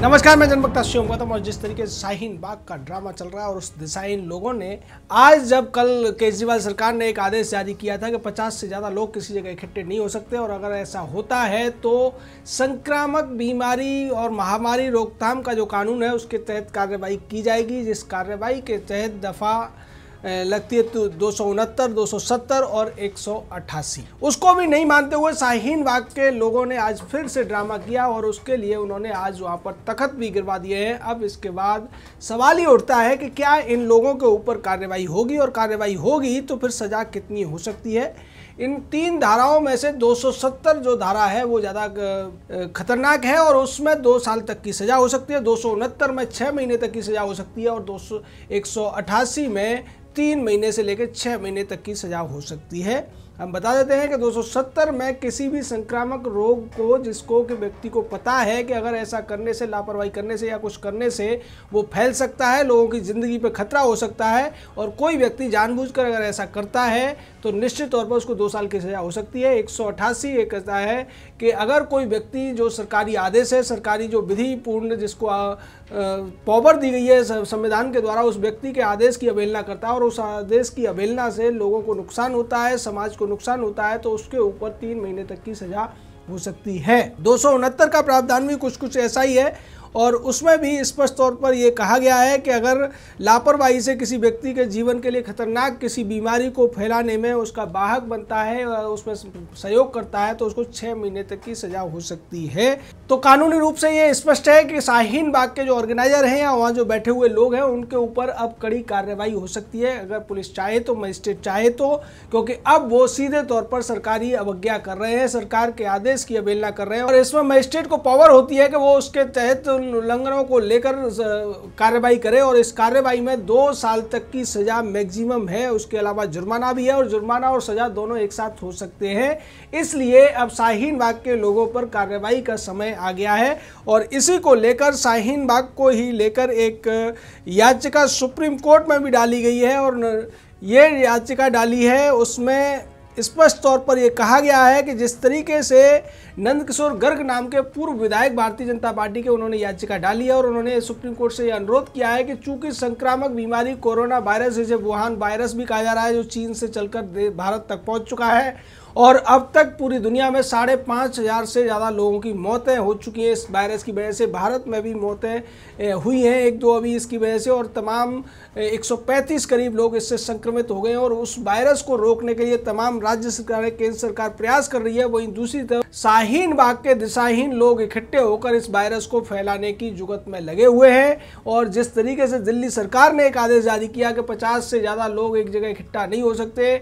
नमस्कार मैं जनमक्ता शिव गौतम और जिस तरीके से शाहीन बाग का ड्रामा चल रहा है और उस दिशाहीन लोगों ने आज जब कल केजरीवाल सरकार ने एक आदेश जारी किया था कि 50 से ज़्यादा लोग किसी जगह इकट्ठे नहीं हो सकते और अगर ऐसा होता है तो संक्रामक बीमारी और महामारी रोकथाम का जो कानून है उसके तहत कार्रवाई की जाएगी जिस कार्रवाई के तहत दफ़ा लगती है तो दो सौ उनहत्तर दो सौ सत्तर और एक सौ अट्ठासी उसको भी नहीं मानते हुए शाहीन बाग के लोगों ने आज फिर से ड्रामा किया और उसके लिए उन्होंने आज वहाँ पर तखत भी गिरवा दिए हैं अब इसके बाद सवाल ये उठता है कि क्या इन लोगों के ऊपर कार्रवाई होगी और कार्रवाई होगी तो फिर सज़ा कितनी हो सकती है इन तीन धाराओं में से 270 जो धारा है वो ज़्यादा खतरनाक है और उसमें दो साल तक की सज़ा हो सकती है दो में छः महीने तक की सज़ा हो सकती है और दो में तीन महीने से लेकर छः महीने तक की सजा हो सकती है हम बता देते हैं कि 270 में किसी भी संक्रामक रोग को जिसको कि व्यक्ति को पता है कि अगर ऐसा करने से लापरवाही करने से या कुछ करने से वो फैल सकता है लोगों की ज़िंदगी पर खतरा हो सकता है और कोई व्यक्ति जानबूझकर अगर ऐसा करता है तो निश्चित तौर पर उसको दो साल की सज़ा हो सकती है एक ये कहता है कि अगर कोई व्यक्ति जो सरकारी आदेश है सरकारी जो विधि पूर्ण जिसको पॉवर दी गई है संविधान के द्वारा उस व्यक्ति के आदेश की अवहेलना करता है और उस आदेश की अवहेलना से लोगों को नुकसान होता है समाज को नुकसान होता है तो उसके ऊपर तीन महीने तक की सजा हो सकती है दो का प्रावधान भी कुछ कुछ ऐसा ही है और उसमें भी स्पष्ट तौर पर यह कहा गया है कि अगर लापरवाही से किसी व्यक्ति के जीवन के लिए खतरनाक किसी बीमारी को फैलाने में उसका वाहक बनता है और उसमें सहयोग करता है तो उसको छः महीने तक की सजा हो सकती है तो कानूनी रूप से ये स्पष्ट है कि शाहीन बाग के जो ऑर्गेनाइजर हैं या वहाँ जो बैठे हुए लोग हैं उनके ऊपर अब कड़ी कार्रवाई हो सकती है अगर पुलिस चाहे तो मजिस्ट्रेट चाहे तो क्योंकि अब वो सीधे तौर पर सरकारी अवज्ञा कर रहे हैं सरकार के आदेश की अवहेलना कर रहे हैं और इसमें मजिस्ट्रेट को पावर होती है कि वो उसके तहत उल्लंघनों को लेकर कार्रवाई करे और इस कार्रवाई में दो साल तक की सज़ा मैक्सिमम है उसके अलावा जुर्माना भी है और जुर्माना और सज़ा दोनों एक साथ हो सकते हैं इसलिए अब शाहीन बाग के लोगों पर कार्रवाई का समय आ गया है और इसी को लेकर शाहीन बाग को ही लेकर एक याचिका सुप्रीम कोर्ट में भी डाली गई है और ये याचिका डाली है उसमें स्पष्ट तौर पर यह कहा गया है कि जिस तरीके से नंदकिशोर गर्ग नाम के पूर्व विधायक भारतीय जनता पार्टी के उन्होंने याचिका डाली है और उन्होंने सुप्रीम कोर्ट से यह अनुरोध किया है कि चूंकि संक्रामक बीमारी कोरोना वायरस जिसे वुहान वायरस भी कहा जा रहा है जो चीन से चलकर भारत तक पहुंच चुका है और अब तक पूरी दुनिया में साढ़े पाँच हज़ार से ज़्यादा लोगों की मौतें हो चुकी हैं इस वायरस की वजह से भारत में भी मौतें हुई हैं एक दो अभी इसकी वजह से और तमाम 135 करीब लोग इससे संक्रमित हो गए हैं और उस वायरस को रोकने के लिए तमाम राज्य सरकारें केंद्र सरकार प्रयास कर रही है वहीं दूसरी तरफ शाहीन बाग के दिशाहीन लोग इकट्ठे होकर इस वायरस को फैलाने की जुगत में लगे हुए हैं और जिस तरीके से दिल्ली सरकार ने एक आदेश जारी किया कि पचास से ज़्यादा लोग एक जगह इकट्ठा नहीं हो सकते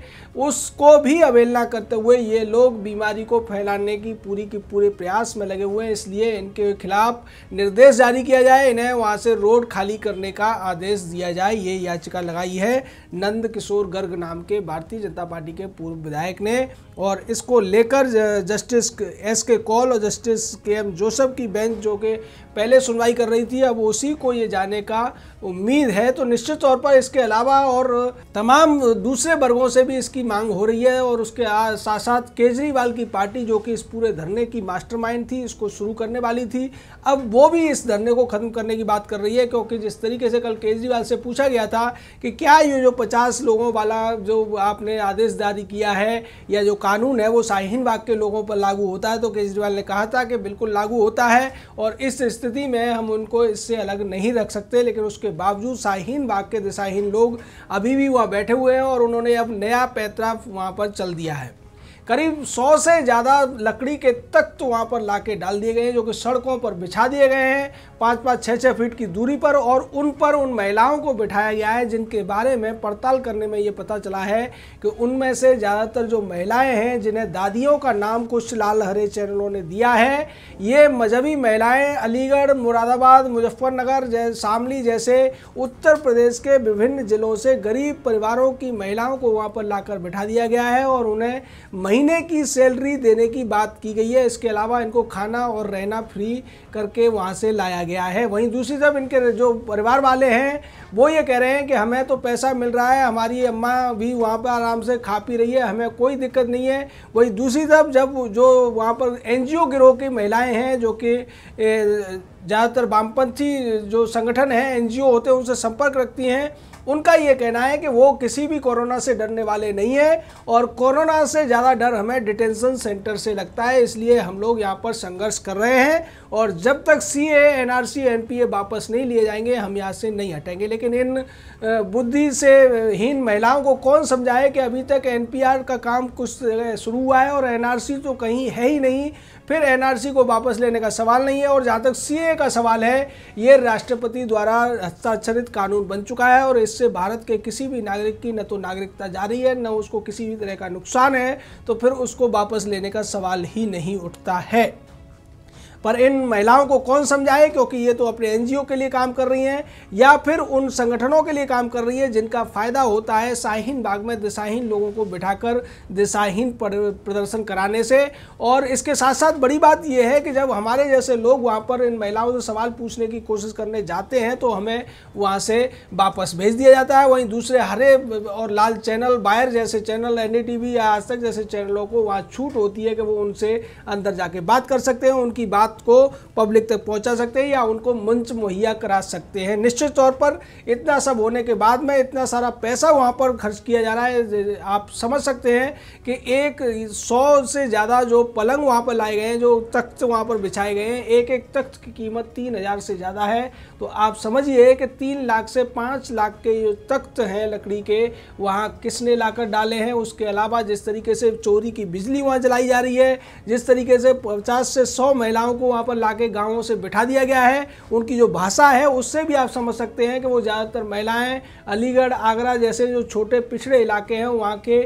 उसको भी अवेलना करते हुए हुए ये लोग बीमारी को फैलाने की पूरी की पूरे प्रयास में लगे हुए हैं इसलिए इनके खिलाफ निर्देश जारी किया जाए इन्हें वहाँ से रोड खाली करने का आदेश दिया जाए ये याचिका लगाई है नंद किशोर गर्ग नाम के भारतीय जनता पार्टी के पूर्व विधायक ने और इसको लेकर जस्टिस एस के कॉल और जस्टिस के एम जोसेफ की बेंच जो कि पहले सुनवाई कर रही थी अब उसी को ये जाने का उम्मीद है तो निश्चित तौर पर इसके अलावा और तमाम दूसरे वर्गों से भी इसकी मांग हो रही है और उसके साथ साथ साथ केजरीवाल की पार्टी जो कि इस पूरे धरने की मास्टरमाइंड थी इसको शुरू करने वाली थी अब वो भी इस धरने को ख़त्म करने की बात कर रही है क्योंकि जिस तरीके से कल केजरीवाल से पूछा गया था कि क्या ये जो पचास लोगों वाला जो आपने आदेश जारी किया है या जो कानून है वो शाहीन बाग के लोगों पर लागू होता है तो केजरीवाल ने कहा था कि बिल्कुल लागू होता है और इस स्थिति में हम उनको इससे अलग नहीं रख सकते लेकिन उसके बावजूद शाहीन बाग के दिशाहीन लोग अभी भी वहाँ बैठे हुए हैं और उन्होंने अब नया पैतरा वहाँ पर चल दिया है करीब सौ से ज़्यादा लकड़ी के तख्त वहाँ पर ला के डाल दिए गए हैं जो कि सड़कों पर बिछा दिए गए हैं पाँच पाँच छः छः फीट की दूरी पर और उन पर उन महिलाओं को बिठाया गया है जिनके बारे में पड़ताल करने में ये पता चला है कि उनमें से ज़्यादातर जो महिलाएं हैं जिन्हें दादियों का नाम कुछ लाल हरे चैनलों ने दिया है ये मजहबी महिलाएँ अलीगढ़ मुरादाबाद मुजफ्फरनगर जै शामली जैसे उत्तर प्रदेश के विभिन्न ज़िलों से गरीब परिवारों की महिलाओं को वहाँ पर लाकर बिठा दिया गया है और उन्हें महीने की सैलरी देने की बात की गई है इसके अलावा इनको खाना और रहना फ्री करके वहाँ से लाया गया है वहीं दूसरी तरफ इनके जो परिवार वाले हैं वो ये कह रहे हैं कि हमें तो पैसा मिल रहा है हमारी अम्मा भी वहाँ पर आराम से खा पी रही है हमें कोई दिक्कत नहीं है वहीं दूसरी तरफ जब जो वहाँ पर एन गिरोह की महिलाएँ हैं जो कि ज़्यादातर वामपंथी जो संगठन हैं एन होते हैं उनसे संपर्क रखती हैं उनका ये कहना है कि वो किसी भी कोरोना से डरने वाले नहीं है और कोरोना से ज़्यादा डर हमें डिटेंशन सेंटर से लगता है इसलिए हम लोग यहाँ पर संघर्ष कर रहे हैं और जब तक C A N R C N P A वापस नहीं लिए जाएंगे हम यहाँ से नहीं हटेंगे लेकिन इन बुद्धि से हीन महिलाओं को कौन समझाए कि अभी तक एन पी आर का काम कुछ शुरू हुआ है और एन आर सी तो कहीं है ही नहीं फिर एनआरसी को वापस लेने का सवाल नहीं है और जहाँ तक सीए का सवाल है ये राष्ट्रपति द्वारा हस्ताक्षरित कानून बन चुका है और इससे भारत के किसी भी नागरिक की न तो नागरिकता जा रही है न उसको किसी भी तरह का नुकसान है तो फिर उसको वापस लेने का सवाल ही नहीं उठता है पर इन महिलाओं को कौन समझाए क्योंकि ये तो अपने एनजीओ के लिए काम कर रही हैं या फिर उन संगठनों के लिए काम कर रही हैं जिनका फ़ायदा होता है शाहीन बाग में दिशाहीन लोगों को बिठाकर दिशाहीन प्रदर्शन कराने से और इसके साथ साथ बड़ी बात यह है कि जब हमारे जैसे लोग वहाँ पर इन महिलाओं से सवाल पूछने की कोशिश करने जाते हैं तो हमें वहाँ से वापस भेज दिया जाता है वहीं दूसरे हरे और लाल चैनल बायर जैसे चैनल एन या आज तक जैसे चैनलों को वहाँ छूट होती है कि वो उनसे अंदर जाके बात कर सकते हैं उनकी बात बात को पब्लिक तक पहुंचा सकते हैं या उनको मंच मुहैया करा सकते हैं निश्चित तौर पर इतना सब होने के बाद में इतना सारा पैसा वहां पर खर्च किया जा रहा है आप समझ सकते हैं कि एक सौ से ज़्यादा जो पलंग वहाँ पर लाए गए हैं जो तख्त वहाँ पर बिछाए गए हैं एक एक तख्त की कीमत तीन हज़ार से ज़्यादा है तो आप समझिए कि तीन लाख से पाँच लाख के जो तख्त हैं लकड़ी के वहाँ किसने लाकर डाले हैं उसके अलावा जिस तरीके से चोरी की बिजली वहाँ जलाई जा रही है जिस तरीके से पचास से सौ महिलाओं को वहाँ पर लाके गांवों से बिठा दिया गया है उनकी जो भाषा है उससे भी आप समझ सकते हैं कि वो ज़्यादातर महिलाएं अलीगढ़ आगरा जैसे जो छोटे पिछड़े इलाके हैं वहाँ के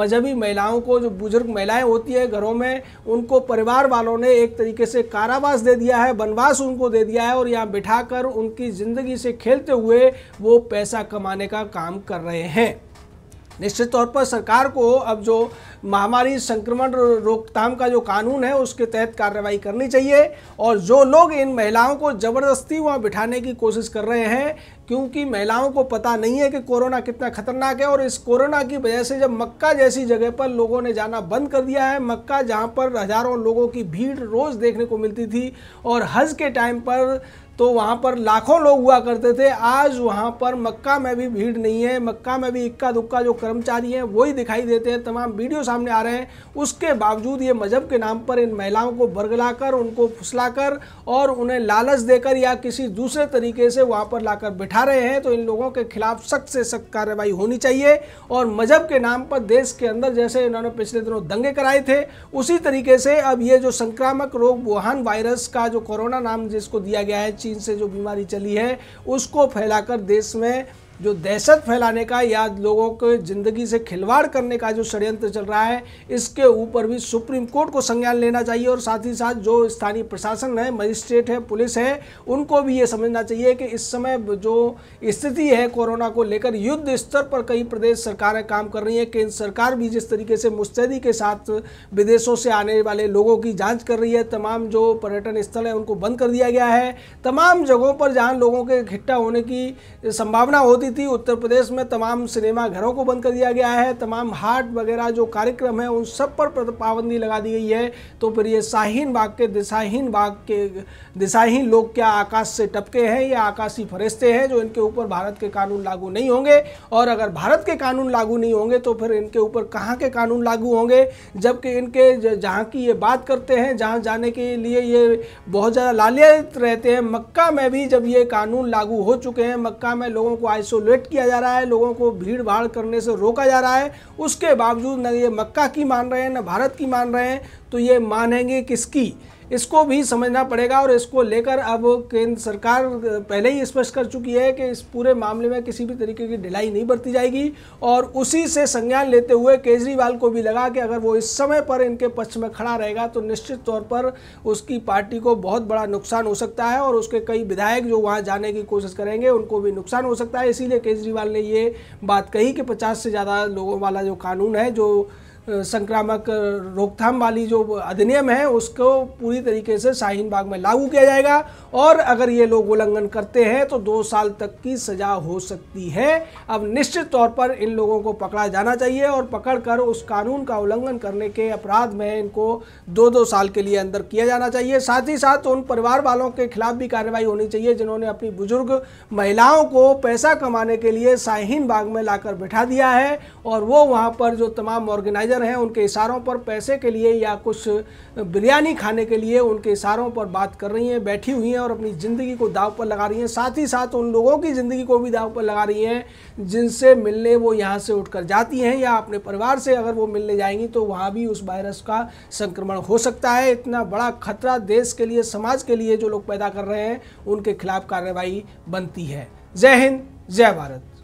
मजहबी महिलाओं को जो बुजुर्ग महिलाएं होती है घरों में उनको परिवार वालों ने एक तरीके से कारावास दे दिया है वनवास उनको दे दिया है और यहाँ बिठा उनकी ज़िंदगी से खेलते हुए वो पैसा कमाने का काम कर रहे हैं निश्चित तौर पर सरकार को अब जो महामारी संक्रमण रोकथाम का जो कानून है उसके तहत कार्रवाई करनी चाहिए और जो लोग इन महिलाओं को ज़बरदस्ती वहाँ बिठाने की कोशिश कर रहे हैं क्योंकि महिलाओं को पता नहीं है कि कोरोना कितना खतरनाक है और इस कोरोना की वजह से जब मक्का जैसी जगह पर लोगों ने जाना बंद कर दिया है मक्का जहाँ पर हज़ारों लोगों की भीड़ रोज़ देखने को मिलती थी और हज के टाइम पर तो वहाँ पर लाखों लोग हुआ करते थे आज वहाँ पर मक्का में भी भीड़ नहीं है मक्का में भी इक्का दुक्का जो कर्मचारी हैं वही दिखाई देते हैं तमाम वीडियो सामने आ रहे हैं उसके बावजूद ये मजहब के नाम पर इन महिलाओं को बरगलाकर उनको फुसलाकर और उन्हें लालच देकर या किसी दूसरे तरीके से वहाँ पर लाकर बिठा रहे हैं तो इन लोगों के खिलाफ सख्त से सख्त कार्रवाई होनी चाहिए और मजहब के नाम पर देश के अंदर जैसे इन्होंने पिछले दिनों दंगे कराए थे उसी तरीके से अब ये जो संक्रामक रोग वुहान वायरस का जो कोरोना नाम जिसको दिया गया है चीन से जो बीमारी चली है उसको फैलाकर देश में जो दहशत फैलाने का या लोगों के ज़िंदगी से खिलवाड़ करने का जो षड्यंत्र चल रहा है इसके ऊपर भी सुप्रीम कोर्ट को संज्ञान लेना चाहिए और साथ ही साथ जो स्थानीय प्रशासन है मजिस्ट्रेट है पुलिस है उनको भी ये समझना चाहिए कि इस समय जो स्थिति है कोरोना को लेकर युद्ध स्तर पर कई प्रदेश सरकारें काम कर रही हैं केंद्र सरकार भी जिस तरीके से मुस्तैदी के साथ विदेशों से आने वाले लोगों की जाँच कर रही है तमाम जो पर्यटन स्थल है उनको बंद कर दिया गया है तमाम जगहों पर जहाँ लोगों के इकट्ठा होने की संभावना होती आती थी उत्तर प्रदेश में तमाम सिनेमा घरों को बंद कर दिया गया है तमाम हाट वगैरह जो कार्यक्रम है उन सब पर पाबंदी लगा दी गई है तो फिर ये शाहीन बाग के दिशाहीन बाग के दिशाहीन लोग क्या आकाश से टपके हैं या आकाशी फरिश्ते हैं जो इनके ऊपर भारत के कानून लागू नहीं होंगे और अगर भारत के कानून लागू नहीं होंगे तो फिर इनके ऊपर कहाँ के कानून लागू होंगे जबकि इनके जहाँ की ये बात करते हैं जहाँ जाने के लिए ये बहुत ज़्यादा लालियत रहते हैं मक्का में भी जब ये कानून लागू हो चुके हैं मक्का में लोगों को आइसो आइसोलेट किया जा रहा है लोगों को भीड़ भाड़ करने से रोका जा रहा है उसके बावजूद न ये मक्का की मान रहे हैं न भारत की मान रहे हैं तो ये मानेंगे किसकी इसको भी समझना पड़ेगा और इसको लेकर अब केंद्र सरकार पहले ही स्पष्ट कर चुकी है कि इस पूरे मामले में किसी भी तरीके की ढिलाई नहीं बरती जाएगी और उसी से संज्ञान लेते हुए केजरीवाल को भी लगा कि अगर वो इस समय पर इनके पक्ष में खड़ा रहेगा तो निश्चित तौर पर उसकी पार्टी को बहुत बड़ा नुकसान हो सकता है और उसके कई विधायक जो वहाँ जाने की कोशिश करेंगे उनको भी नुकसान हो सकता है इसीलिए केजरीवाल ने ये बात कही कि पचास से ज़्यादा लोगों वाला जो कानून है जो संक्रामक रोकथाम वाली जो अधिनियम है उसको पूरी तरीके से शाहीन बाग में लागू किया जाएगा और अगर ये लोग उल्लंघन करते हैं तो दो साल तक की सज़ा हो सकती है अब निश्चित तौर पर इन लोगों को पकड़ा जाना चाहिए और पकड़कर उस कानून का उल्लंघन करने के अपराध में इनको दो दो साल के लिए अंदर किया जाना चाहिए साथ ही साथ उन परिवार वालों के खिलाफ भी कार्रवाई होनी चाहिए जिन्होंने अपनी बुजुर्ग महिलाओं को पैसा कमाने के लिए शाहीन बाग में लाकर बैठा दिया है और वो वहाँ पर जो तमाम ऑर्गेनाइजर मैनेजर हैं उनके इशारों पर पैसे के लिए या कुछ बिरयानी खाने के लिए उनके इशारों पर बात कर रही हैं बैठी हुई हैं और अपनी ज़िंदगी को दाव पर लगा रही हैं साथ ही साथ उन लोगों की ज़िंदगी को भी दाव पर लगा रही हैं जिनसे मिलने वो यहाँ से उठकर जाती हैं या अपने परिवार से अगर वो मिलने जाएंगी तो वहाँ भी उस वायरस का संक्रमण हो सकता है इतना बड़ा खतरा देश के लिए समाज के लिए जो लोग पैदा कर रहे हैं उनके खिलाफ कार्रवाई बनती है जय हिंद जय भारत